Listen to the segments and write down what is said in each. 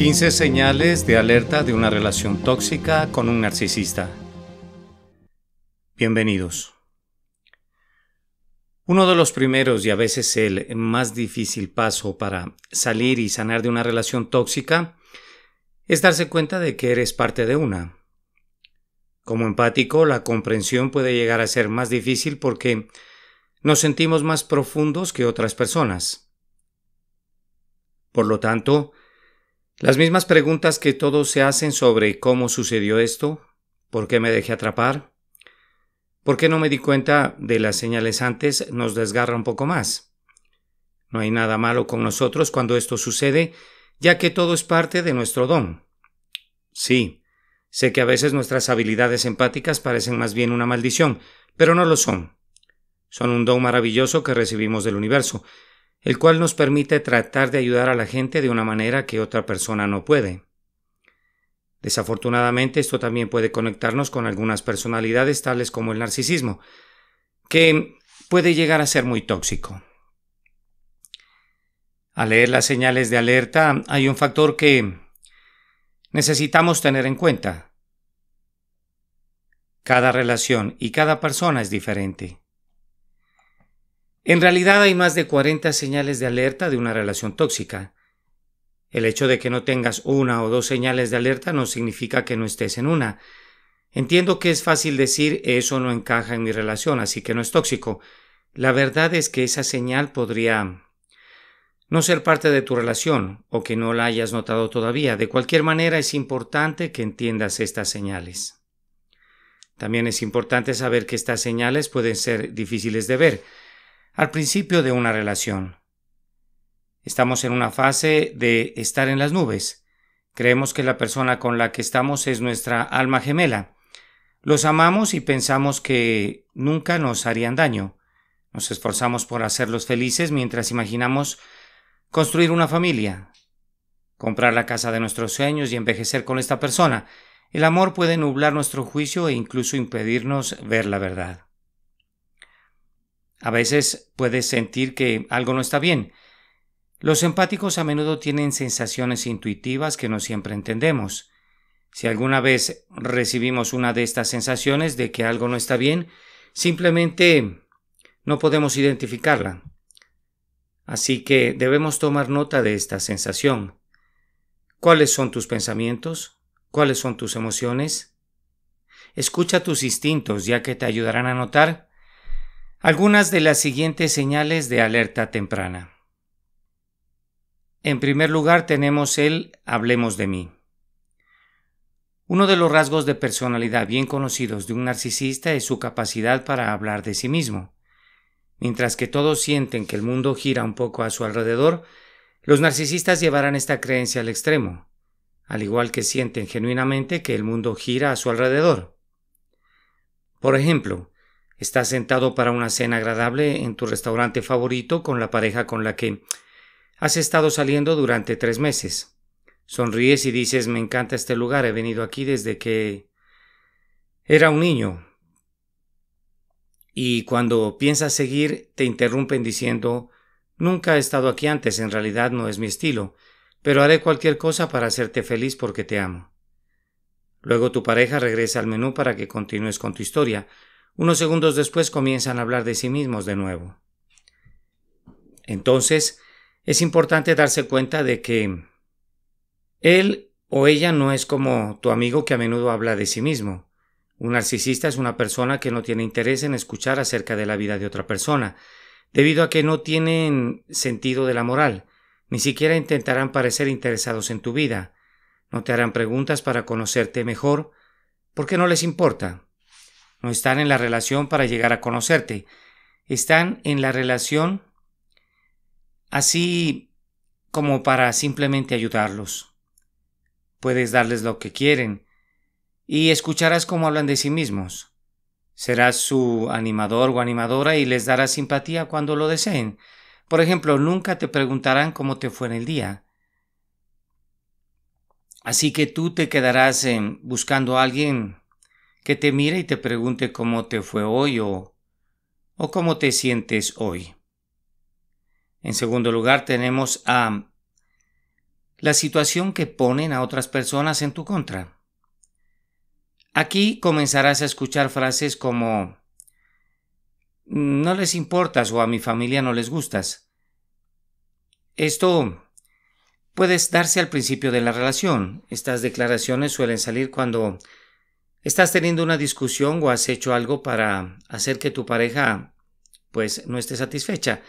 15 señales de alerta de una relación tóxica con un narcisista. Bienvenidos. Uno de los primeros y a veces el más difícil paso para salir y sanar de una relación tóxica es darse cuenta de que eres parte de una. Como empático, la comprensión puede llegar a ser más difícil porque nos sentimos más profundos que otras personas. Por lo tanto, las mismas preguntas que todos se hacen sobre cómo sucedió esto, por qué me dejé atrapar, por qué no me di cuenta de las señales antes, nos desgarra un poco más. No hay nada malo con nosotros cuando esto sucede, ya que todo es parte de nuestro don. Sí, sé que a veces nuestras habilidades empáticas parecen más bien una maldición, pero no lo son. Son un don maravilloso que recibimos del universo, el cual nos permite tratar de ayudar a la gente de una manera que otra persona no puede. Desafortunadamente esto también puede conectarnos con algunas personalidades tales como el narcisismo, que puede llegar a ser muy tóxico. Al leer las señales de alerta hay un factor que necesitamos tener en cuenta. Cada relación y cada persona es diferente. En realidad hay más de 40 señales de alerta de una relación tóxica. El hecho de que no tengas una o dos señales de alerta no significa que no estés en una. Entiendo que es fácil decir eso no encaja en mi relación, así que no es tóxico. La verdad es que esa señal podría no ser parte de tu relación o que no la hayas notado todavía. De cualquier manera es importante que entiendas estas señales. También es importante saber que estas señales pueden ser difíciles de ver al principio de una relación. Estamos en una fase de estar en las nubes. Creemos que la persona con la que estamos es nuestra alma gemela. Los amamos y pensamos que nunca nos harían daño. Nos esforzamos por hacerlos felices mientras imaginamos construir una familia, comprar la casa de nuestros sueños y envejecer con esta persona. El amor puede nublar nuestro juicio e incluso impedirnos ver la verdad. A veces puedes sentir que algo no está bien. Los empáticos a menudo tienen sensaciones intuitivas que no siempre entendemos. Si alguna vez recibimos una de estas sensaciones de que algo no está bien, simplemente no podemos identificarla. Así que debemos tomar nota de esta sensación. ¿Cuáles son tus pensamientos? ¿Cuáles son tus emociones? Escucha tus instintos ya que te ayudarán a notar algunas de las siguientes señales de alerta temprana. En primer lugar tenemos el hablemos de mí. Uno de los rasgos de personalidad bien conocidos de un narcisista es su capacidad para hablar de sí mismo. Mientras que todos sienten que el mundo gira un poco a su alrededor, los narcisistas llevarán esta creencia al extremo, al igual que sienten genuinamente que el mundo gira a su alrededor. Por ejemplo, Estás sentado para una cena agradable en tu restaurante favorito con la pareja con la que has estado saliendo durante tres meses. Sonríes y dices me encanta este lugar, he venido aquí desde que era un niño. Y cuando piensas seguir, te interrumpen diciendo Nunca he estado aquí antes, en realidad no es mi estilo, pero haré cualquier cosa para hacerte feliz porque te amo. Luego tu pareja regresa al menú para que continúes con tu historia, unos segundos después comienzan a hablar de sí mismos de nuevo. Entonces, es importante darse cuenta de que él o ella no es como tu amigo que a menudo habla de sí mismo. Un narcisista es una persona que no tiene interés en escuchar acerca de la vida de otra persona, debido a que no tienen sentido de la moral, ni siquiera intentarán parecer interesados en tu vida, no te harán preguntas para conocerte mejor, porque no les importa. No están en la relación para llegar a conocerte. Están en la relación así como para simplemente ayudarlos. Puedes darles lo que quieren y escucharás cómo hablan de sí mismos. Serás su animador o animadora y les darás simpatía cuando lo deseen. Por ejemplo, nunca te preguntarán cómo te fue en el día. Así que tú te quedarás em, buscando a alguien que te mire y te pregunte cómo te fue hoy o, o cómo te sientes hoy. En segundo lugar tenemos a la situación que ponen a otras personas en tu contra. Aquí comenzarás a escuchar frases como no les importas o a mi familia no les gustas. Esto puede darse al principio de la relación. Estas declaraciones suelen salir cuando estás teniendo una discusión o has hecho algo para hacer que tu pareja pues no esté satisfecha.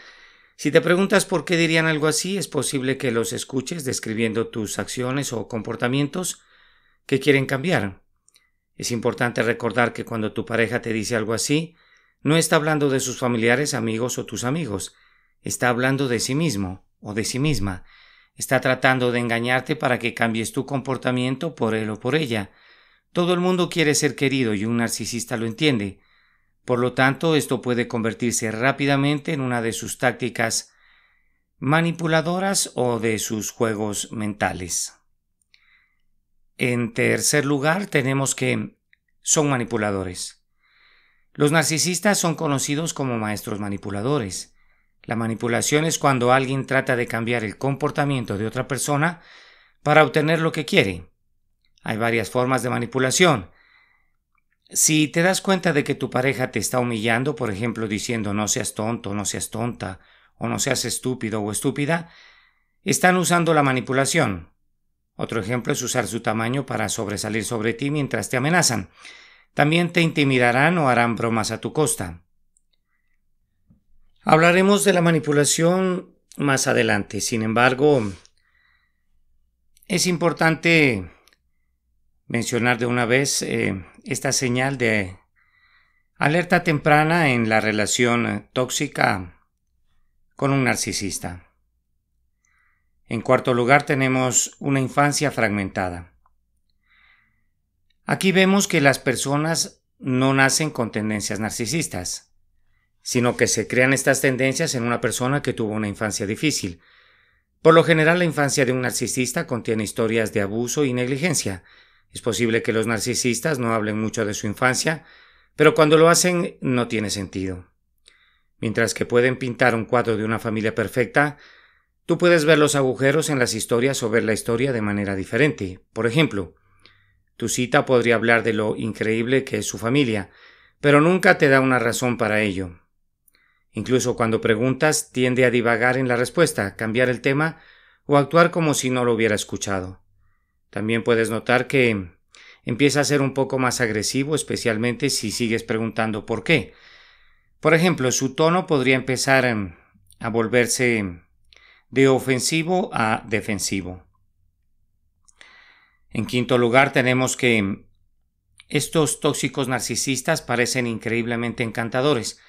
Si te preguntas por qué dirían algo así, es posible que los escuches describiendo tus acciones o comportamientos que quieren cambiar. Es importante recordar que cuando tu pareja te dice algo así, no está hablando de sus familiares, amigos o tus amigos, está hablando de sí mismo o de sí misma, está tratando de engañarte para que cambies tu comportamiento por él o por ella, todo el mundo quiere ser querido y un narcisista lo entiende. Por lo tanto, esto puede convertirse rápidamente en una de sus tácticas manipuladoras o de sus juegos mentales. En tercer lugar, tenemos que son manipuladores. Los narcisistas son conocidos como maestros manipuladores. La manipulación es cuando alguien trata de cambiar el comportamiento de otra persona para obtener lo que quiere, hay varias formas de manipulación. Si te das cuenta de que tu pareja te está humillando, por ejemplo, diciendo no seas tonto, no seas tonta, o no seas estúpido o estúpida, están usando la manipulación. Otro ejemplo es usar su tamaño para sobresalir sobre ti mientras te amenazan. También te intimidarán o harán bromas a tu costa. Hablaremos de la manipulación más adelante. Sin embargo, es importante mencionar de una vez eh, esta señal de alerta temprana en la relación eh, tóxica con un narcisista. En cuarto lugar tenemos una infancia fragmentada. Aquí vemos que las personas no nacen con tendencias narcisistas, sino que se crean estas tendencias en una persona que tuvo una infancia difícil. Por lo general la infancia de un narcisista contiene historias de abuso y negligencia, es posible que los narcisistas no hablen mucho de su infancia, pero cuando lo hacen no tiene sentido. Mientras que pueden pintar un cuadro de una familia perfecta, tú puedes ver los agujeros en las historias o ver la historia de manera diferente. Por ejemplo, tu cita podría hablar de lo increíble que es su familia, pero nunca te da una razón para ello. Incluso cuando preguntas, tiende a divagar en la respuesta, cambiar el tema o actuar como si no lo hubiera escuchado. También puedes notar que empieza a ser un poco más agresivo, especialmente si sigues preguntando por qué. Por ejemplo, su tono podría empezar em, a volverse de ofensivo a defensivo. En quinto lugar, tenemos que estos tóxicos narcisistas parecen increíblemente encantadores,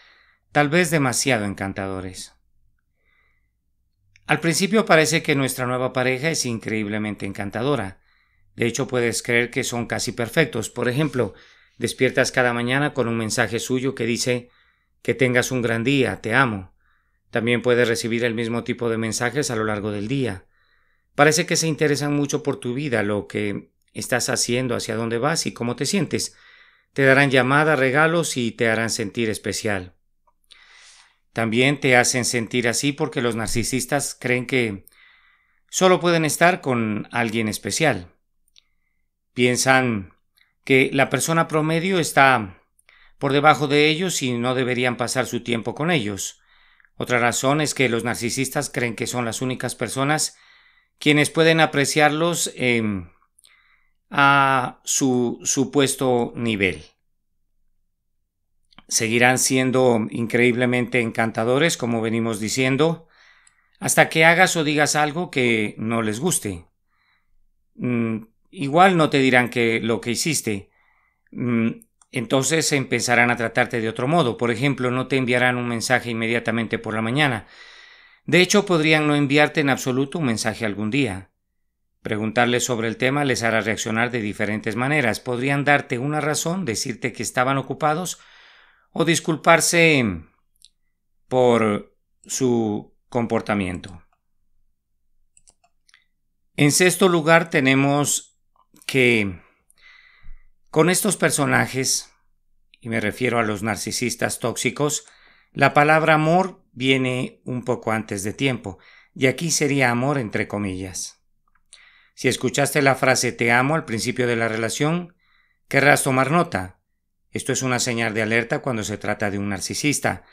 tal vez demasiado encantadores. Al principio parece que nuestra nueva pareja es increíblemente encantadora, de hecho, puedes creer que son casi perfectos. Por ejemplo, despiertas cada mañana con un mensaje suyo que dice que tengas un gran día, te amo. También puedes recibir el mismo tipo de mensajes a lo largo del día. Parece que se interesan mucho por tu vida, lo que estás haciendo, hacia dónde vas y cómo te sientes. Te darán llamadas, regalos y te harán sentir especial. También te hacen sentir así porque los narcisistas creen que solo pueden estar con alguien especial. Piensan que la persona promedio está por debajo de ellos y no deberían pasar su tiempo con ellos. Otra razón es que los narcisistas creen que son las únicas personas quienes pueden apreciarlos a su supuesto nivel. Seguirán siendo increíblemente encantadores, como venimos diciendo, hasta que hagas o digas algo que no les guste. Mm, igual no te dirán que lo que hiciste. Mm, entonces empezarán a tratarte de otro modo. Por ejemplo, no te enviarán un mensaje inmediatamente por la mañana. De hecho, podrían no enviarte en absoluto un mensaje algún día. Preguntarles sobre el tema les hará reaccionar de diferentes maneras. Podrían darte una razón, decirte que estaban ocupados o disculparse por su comportamiento. En sexto lugar tenemos con estos personajes, y me refiero a los narcisistas tóxicos, la palabra amor viene un poco antes de tiempo, y aquí sería amor entre comillas. Si escuchaste la frase te amo al principio de la relación, querrás tomar nota. Esto es una señal de alerta cuando se trata de un narcisista.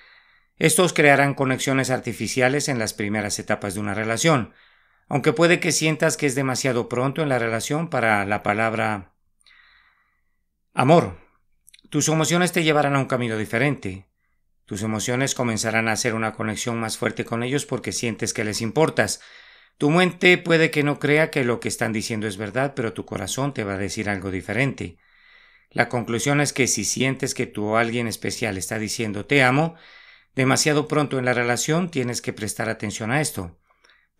Estos crearán conexiones artificiales en las primeras etapas de una relación, aunque puede que sientas que es demasiado pronto en la relación para la palabra amor, tus emociones te llevarán a un camino diferente. Tus emociones comenzarán a hacer una conexión más fuerte con ellos porque sientes que les importas. Tu mente puede que no crea que lo que están diciendo es verdad, pero tu corazón te va a decir algo diferente. La conclusión es que si sientes que tu alguien especial está diciendo te amo, demasiado pronto en la relación tienes que prestar atención a esto.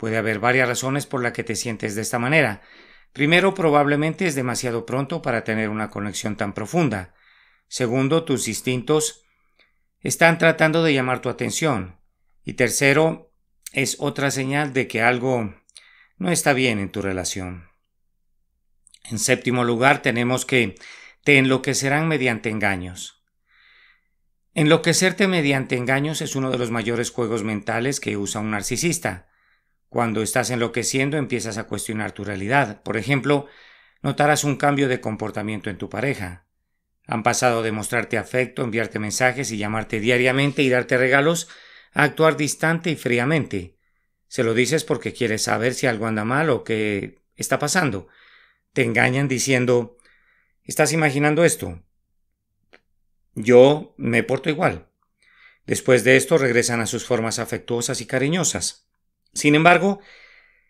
Puede haber varias razones por las que te sientes de esta manera. Primero, probablemente es demasiado pronto para tener una conexión tan profunda. Segundo, tus instintos están tratando de llamar tu atención. Y tercero, es otra señal de que algo no está bien en tu relación. En séptimo lugar, tenemos que te enloquecerán mediante engaños. Enloquecerte mediante engaños es uno de los mayores juegos mentales que usa un narcisista. Cuando estás enloqueciendo empiezas a cuestionar tu realidad. Por ejemplo, notarás un cambio de comportamiento en tu pareja. Han pasado de mostrarte afecto, enviarte mensajes y llamarte diariamente y darte regalos, a actuar distante y fríamente. Se lo dices porque quieres saber si algo anda mal o qué está pasando. Te engañan diciendo ¿Estás imaginando esto? Yo me porto igual. Después de esto regresan a sus formas afectuosas y cariñosas. Sin embargo,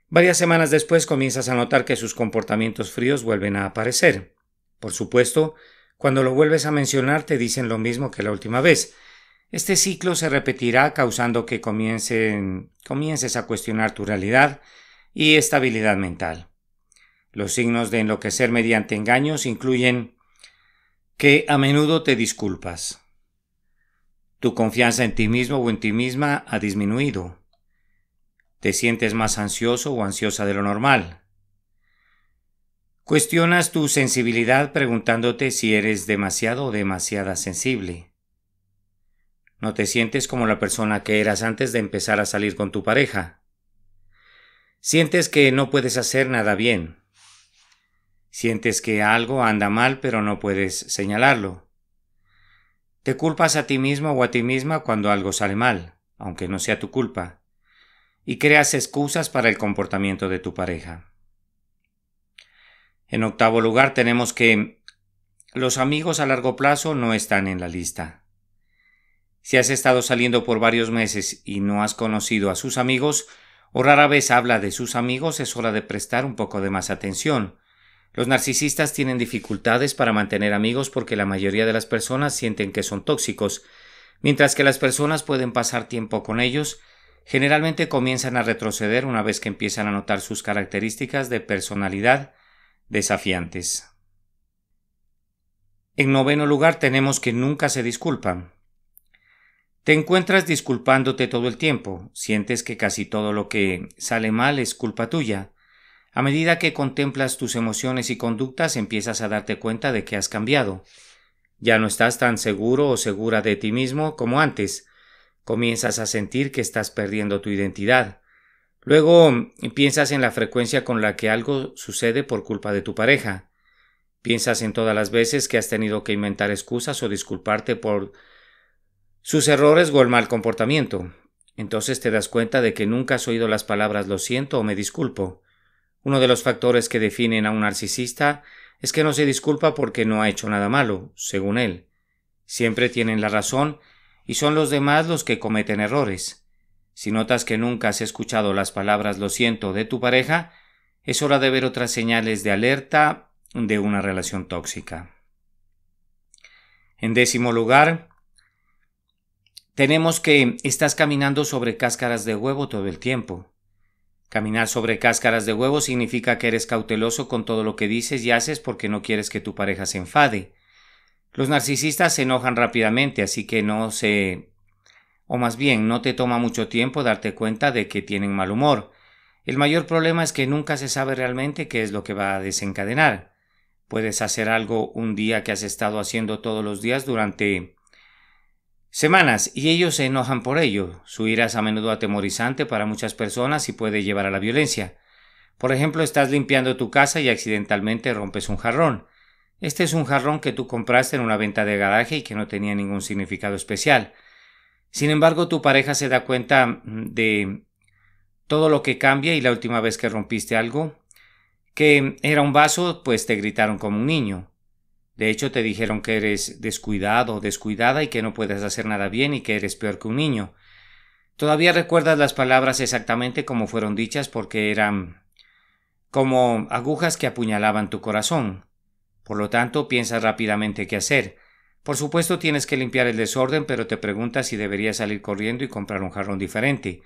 varias semanas después comienzas a notar que sus comportamientos fríos vuelven a aparecer. Por supuesto, cuando lo vuelves a mencionar te dicen lo mismo que la última vez. Este ciclo se repetirá causando que comiences a cuestionar tu realidad y estabilidad mental. Los signos de enloquecer mediante engaños incluyen que a menudo te disculpas. Tu confianza en ti mismo o en ti misma ha disminuido. Te sientes más ansioso o ansiosa de lo normal. Cuestionas tu sensibilidad preguntándote si eres demasiado o demasiada sensible. No te sientes como la persona que eras antes de empezar a salir con tu pareja. Sientes que no puedes hacer nada bien. Sientes que algo anda mal pero no puedes señalarlo. Te culpas a ti mismo o a ti misma cuando algo sale mal, aunque no sea tu culpa y creas excusas para el comportamiento de tu pareja. En octavo lugar tenemos que los amigos a largo plazo no están en la lista. Si has estado saliendo por varios meses y no has conocido a sus amigos, o rara vez habla de sus amigos, es hora de prestar un poco de más atención. Los narcisistas tienen dificultades para mantener amigos porque la mayoría de las personas sienten que son tóxicos, mientras que las personas pueden pasar tiempo con ellos Generalmente comienzan a retroceder una vez que empiezan a notar sus características de personalidad desafiantes. En noveno lugar tenemos que nunca se disculpan. Te encuentras disculpándote todo el tiempo, sientes que casi todo lo que sale mal es culpa tuya. A medida que contemplas tus emociones y conductas empiezas a darte cuenta de que has cambiado. Ya no estás tan seguro o segura de ti mismo como antes, Comienzas a sentir que estás perdiendo tu identidad. Luego piensas en la frecuencia con la que algo sucede por culpa de tu pareja. Piensas en todas las veces que has tenido que inventar excusas o disculparte por sus errores o el mal comportamiento. Entonces te das cuenta de que nunca has oído las palabras lo siento o me disculpo. Uno de los factores que definen a un narcisista es que no se disculpa porque no ha hecho nada malo, según él. Siempre tienen la razón y son los demás los que cometen errores. Si notas que nunca has escuchado las palabras lo siento de tu pareja, es hora de ver otras señales de alerta de una relación tóxica. En décimo lugar, tenemos que estás caminando sobre cáscaras de huevo todo el tiempo. Caminar sobre cáscaras de huevo significa que eres cauteloso con todo lo que dices y haces porque no quieres que tu pareja se enfade. Los narcisistas se enojan rápidamente, así que no se... o más bien no te toma mucho tiempo darte cuenta de que tienen mal humor. El mayor problema es que nunca se sabe realmente qué es lo que va a desencadenar. Puedes hacer algo un día que has estado haciendo todos los días durante semanas y ellos se enojan por ello. Su ira es a menudo atemorizante para muchas personas y puede llevar a la violencia. Por ejemplo, estás limpiando tu casa y accidentalmente rompes un jarrón. Este es un jarrón que tú compraste en una venta de garaje y que no tenía ningún significado especial. Sin embargo, tu pareja se da cuenta mm, de todo lo que cambia y la última vez que rompiste algo, que era un vaso, pues te gritaron como un niño. De hecho, te dijeron que eres descuidado, o descuidada y que no puedes hacer nada bien y que eres peor que un niño. Todavía recuerdas las palabras exactamente como fueron dichas porque eran como agujas que apuñalaban tu corazón. Por lo tanto, piensas rápidamente qué hacer. Por supuesto tienes que limpiar el desorden, pero te preguntas si deberías salir corriendo y comprar un jarrón diferente.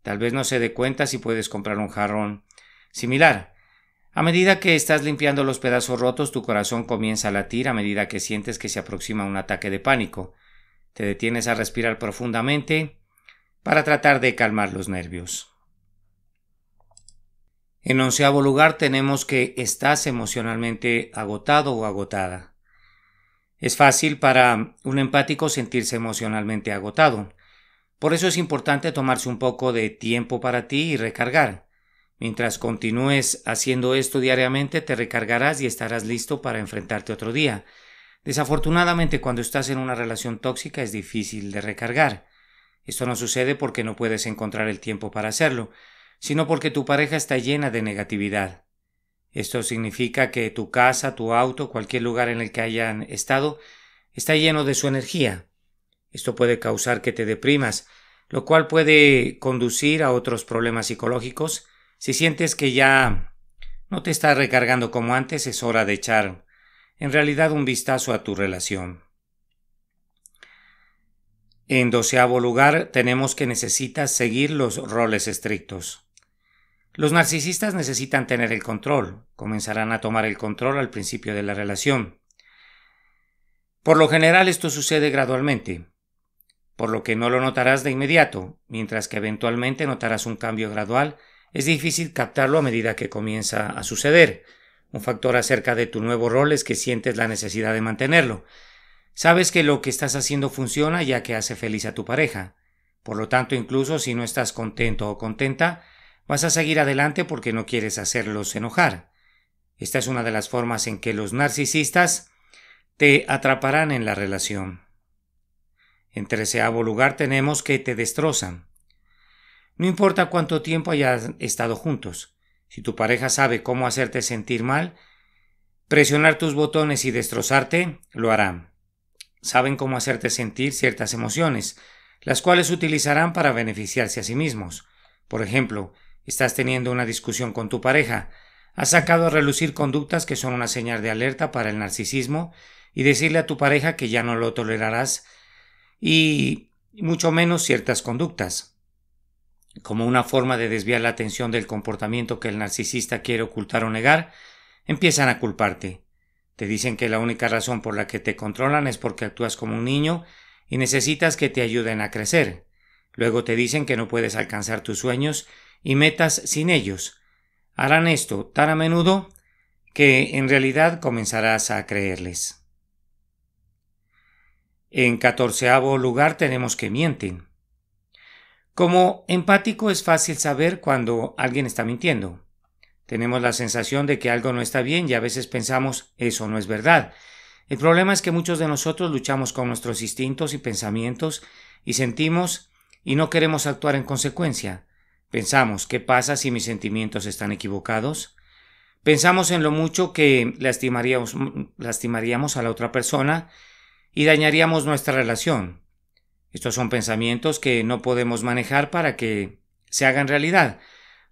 Tal vez no se dé cuenta si puedes comprar un jarrón similar. A medida que estás limpiando los pedazos rotos, tu corazón comienza a latir a medida que sientes que se aproxima un ataque de pánico. Te detienes a respirar profundamente para tratar de calmar los nervios. En onceavo lugar tenemos que estás emocionalmente agotado o agotada. Es fácil para un empático sentirse emocionalmente agotado. Por eso es importante tomarse un poco de tiempo para ti y recargar. Mientras continúes haciendo esto diariamente, te recargarás y estarás listo para enfrentarte otro día. Desafortunadamente, cuando estás en una relación tóxica es difícil de recargar. Esto no sucede porque no puedes encontrar el tiempo para hacerlo, sino porque tu pareja está llena de negatividad. Esto significa que tu casa, tu auto, cualquier lugar en el que hayan estado, está lleno de su energía. Esto puede causar que te deprimas, lo cual puede conducir a otros problemas psicológicos. Si sientes que ya no te está recargando como antes, es hora de echar en realidad un vistazo a tu relación. En doceavo lugar, tenemos que necesitas seguir los roles estrictos. Los narcisistas necesitan tener el control, comenzarán a tomar el control al principio de la relación. Por lo general esto sucede gradualmente, por lo que no lo notarás de inmediato, mientras que eventualmente notarás un cambio gradual, es difícil captarlo a medida que comienza a suceder. Un factor acerca de tu nuevo rol es que sientes la necesidad de mantenerlo. Sabes que lo que estás haciendo funciona ya que hace feliz a tu pareja. Por lo tanto, incluso si no estás contento o contenta, Vas a seguir adelante porque no quieres hacerlos enojar. Esta es una de las formas en que los narcisistas te atraparán en la relación. En treceavo lugar tenemos que te destrozan. No importa cuánto tiempo hayan estado juntos, si tu pareja sabe cómo hacerte sentir mal, presionar tus botones y destrozarte, lo harán. Saben cómo hacerte sentir ciertas emociones, las cuales utilizarán para beneficiarse a sí mismos. Por ejemplo, Estás teniendo una discusión con tu pareja. Has sacado a relucir conductas que son una señal de alerta para el narcisismo y decirle a tu pareja que ya no lo tolerarás y mucho menos ciertas conductas. Como una forma de desviar la atención del comportamiento que el narcisista quiere ocultar o negar, empiezan a culparte. Te dicen que la única razón por la que te controlan es porque actúas como un niño y necesitas que te ayuden a crecer. Luego te dicen que no puedes alcanzar tus sueños y metas sin ellos. Harán esto tan a menudo que en realidad comenzarás a creerles. En catorceavo lugar tenemos que mienten. Como empático es fácil saber cuando alguien está mintiendo. Tenemos la sensación de que algo no está bien y a veces pensamos eso no es verdad. El problema es que muchos de nosotros luchamos con nuestros instintos y pensamientos y sentimos y no queremos actuar en consecuencia. Pensamos, ¿qué pasa si mis sentimientos están equivocados? Pensamos en lo mucho que lastimaríamos, a la otra persona y dañaríamos nuestra relación. Estos son pensamientos que no podemos manejar para que se hagan realidad.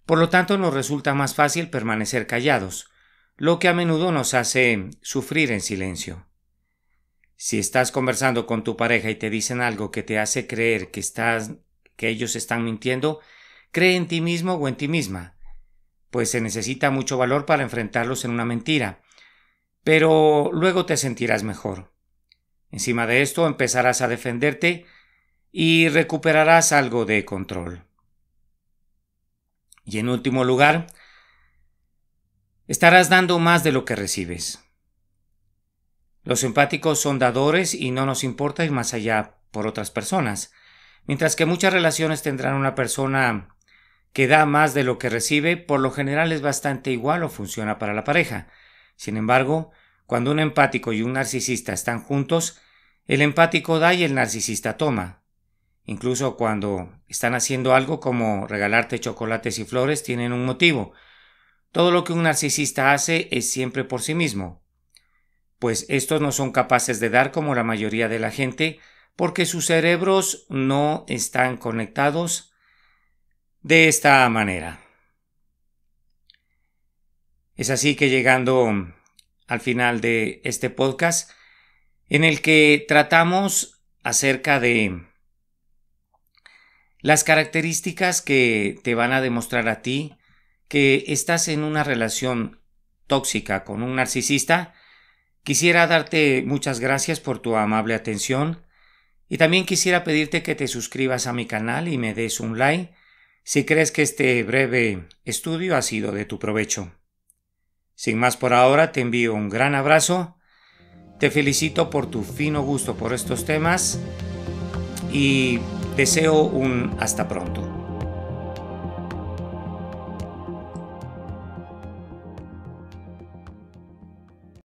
Por lo tanto, nos resulta más fácil permanecer callados, lo que a menudo nos hace sufrir en silencio. Si estás conversando con tu pareja y te dicen algo que te hace creer que que ellos están mintiendo, Cree en ti mismo o en ti misma, pues se necesita mucho valor para enfrentarlos en una mentira, pero luego te sentirás mejor. Encima de esto empezarás a defenderte y recuperarás algo de control. Y en último lugar, estarás dando más de lo que recibes. Los simpáticos son dadores y no nos importa ir más allá por otras personas, mientras que muchas relaciones tendrán una persona que da más de lo que recibe por lo general es bastante igual o funciona para la pareja. Sin embargo, cuando un empático y un narcisista están juntos, el empático da y el narcisista toma. Incluso cuando están haciendo algo como regalarte chocolates y flores, tienen un motivo. Todo lo que un narcisista hace es siempre por sí mismo, pues estos no son capaces de dar como la mayoría de la gente, porque sus cerebros no están conectados de esta manera. Es así que llegando al final de este podcast, en el que tratamos acerca de las características que te van a demostrar a ti que estás en una relación tóxica con un narcisista, quisiera darte muchas gracias por tu amable atención y también quisiera pedirte que te suscribas a mi canal y me des un like si crees que este breve estudio ha sido de tu provecho. Sin más por ahora, te envío un gran abrazo, te felicito por tu fino gusto por estos temas y deseo un hasta pronto.